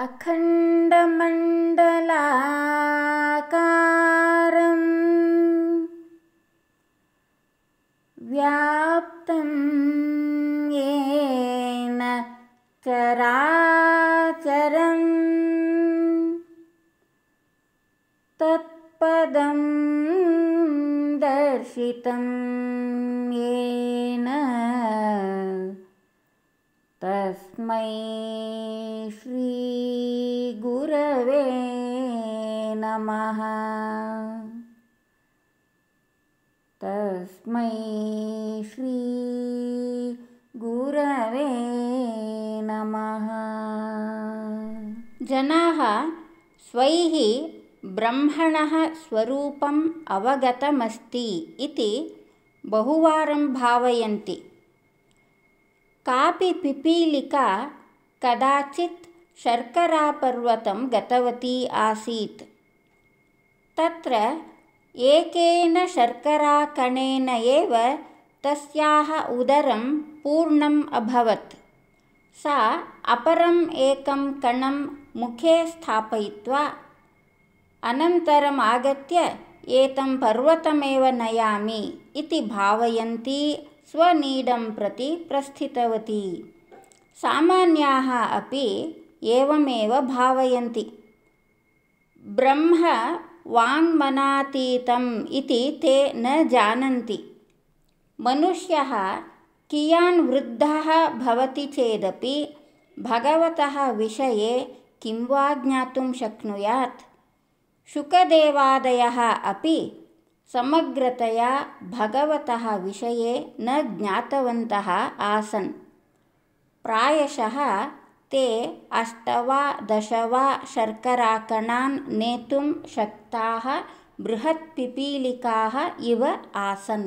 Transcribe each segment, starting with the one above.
अखण्डमण्डलाकारम् व्याप्तं येन चराचरम् तत्पदं दर्शितं येन तस्मै श्री गुरवे नमः तस्मै श्री गुरवे नमः जनाः स्वैः ब्रह्मणः स्वरूपम् अवगतमस्ति इति बहुवारं भावयन्ति कापि पिपीलिका कदाचित् शर्करापर्वतं गतवती आसीत् तत्र एकेन शर्कराकणेन एव तस्याः उदरं पूर्णम् अभवत् सा अपरम् एकं कणं मुखे स्थापयित्वा अनन्तरम् आगत्य एतं पर्वतमेव नयामि इति भावयन्ती स्वनीडं प्रति प्रस्थितवती सामान्याः अपि एवमेव भावयन्ति ब्रह्म वाङ्मनातीतम् इति ते न जानन्ति मनुष्यः कियान् वृद्धः भवति चेदपि भगवतः विषये किं वा ज्ञातुं शक्नुयात् शुकदेवादयः अपि समग्रतया भगवतः विषये न ज्ञातवन्तः आसन् प्रायशः ते अष्ट वा दश वा शर्कराकणान् नेतुं शक्ताः बृहत्पिपीलिकाः इव आसन्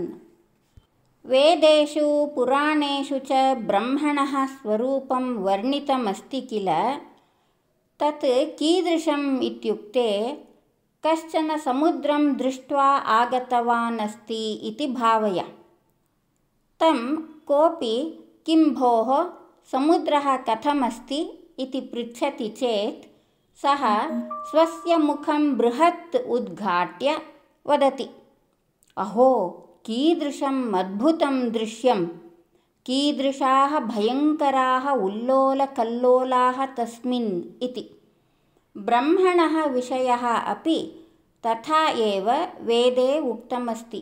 वेदेषु पुराणेषु च ब्रह्मणः स्वरूपं वर्णितमस्ति किल तत् कीदृशम् इत्युक्ते कश्चन समुद्रं दृष्ट्वा आगतवान् अस्ति इति भावय तं कोपि किं भोः समुद्रः कथमस्ति इति पृच्छति चेत् सः स्वस्य मुखं बृहत् उद्घाट्य वदति अहो कीदृशम् अद्भुतं दृश्यं कीदृशाः भयङ्कराः उल्लोलकल्लोलाः तस्मिन् इति ब्रह्मणः विषयः अपि तथा एव वेदे उक्तमस्ति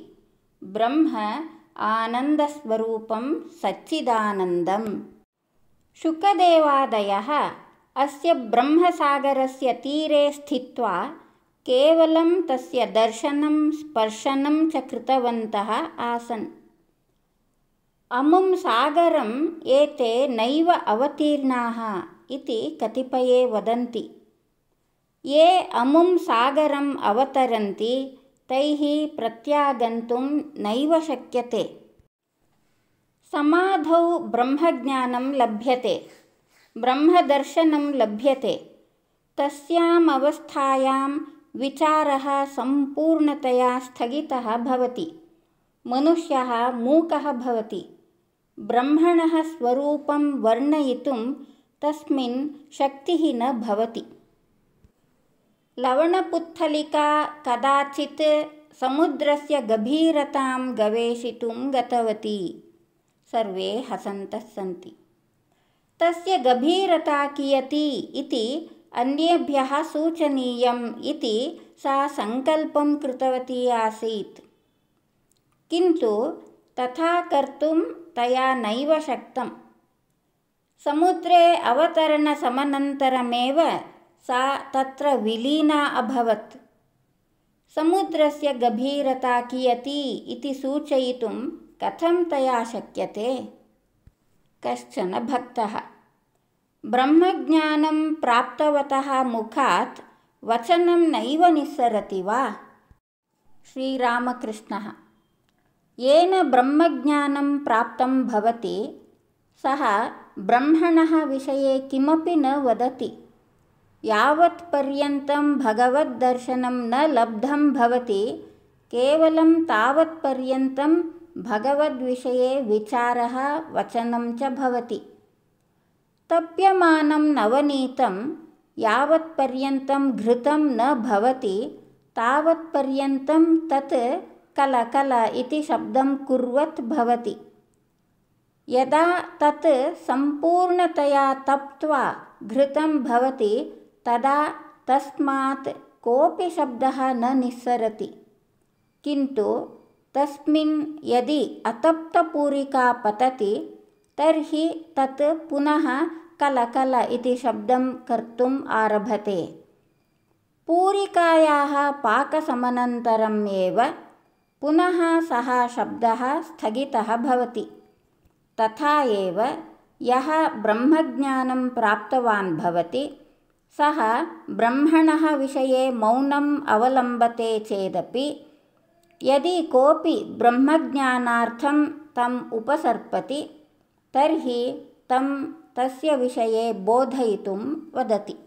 ब्रह्म आनन्दस्वरूपं सच्चिदानन्दम् शुकदेवादयः अस्य ब्रह्मसागरस्य तीरे स्थित्वा केवलं तस्य दर्शनं स्पर्शनं च कृतवन्तः आसन् अमुं सागरम् एते नैव अवतीर्णाः इति कतिपये वदन्ति ये अमुं सागरम् अवतरन्ति तैः प्रत्यागन्तुं नैव शक्यते समाधौ ब्रह्मज्ञानं लभ्यते ब्रह्मदर्शनं लभ्यते तस्याम् अवस्थायां विचारः सम्पूर्णतया स्थगितः भवति मनुष्यः मूकः भवति ब्रह्मणः स्वरूपं वर्णयितुं तस्मिन् शक्तिः न भवति लवणपुत्थलिका कदाचित् समुद्रस्य गभीरतां गवेषितुं गतवती सर्वे हसन्तः सन्ति तस्य गभीरता कियती इति अन्येभ्यः सूचनीयम् इति सा सङ्कल्पं कृतवती आसीत् किन्तु तथा कर्तुं तया नैव शक्तम् समुद्रे अवतरणसमनन्तरमेव सा तत्र विलीना अभवत् समुद्रस्य गभीरता कियती इति सूचयितुं कथं तया शक्यते कश्चन भक्तः ब्रह्मज्ञानं प्राप्तवतः मुखात् वचनं नैव निस्सरति वा श्रीरामकृष्णः येन ब्रह्मज्ञानं प्राप्तं भवति सः ब्रह्मणः विषये किमपि न वदति यावत्पर्यन्तं भगवद्दर्शनं न लब्धं भवति केवलं तावत्पर्यन्तं भगवद्विषये विचारः वचनं च भवति तप्यमानं नवनीतं यावत्पर्यन्तं घृतं न भवति तावत्पर्यन्तं तत् कलकल इति शब्दं कुर्वत् भवति यदा तत् सम्पूर्णतया तप्त्वा घृतं भवति तदा तस्मात् कोपि शब्दः न निस्सरति किन्तु तस्मिन् यदि अतप्तपूरिका पतति तर्हि तत् पुनः कल इति शब्दं कर्तुम् आरभते पूरिकायाः पाकसमनन्तरम् एव पुनः सः शब्दः स्थगितः भवति तथा एव यः ब्रह्मज्ञानं प्राप्तवान् भवति सः ब्रह्मणः विषये मौनम् अवलम्बते चेदपि यदि कोऽपि ब्रह्मज्ञानार्थं तम् उपसर्पति तर्हि तं तस्य विषये बोधयितुं वदति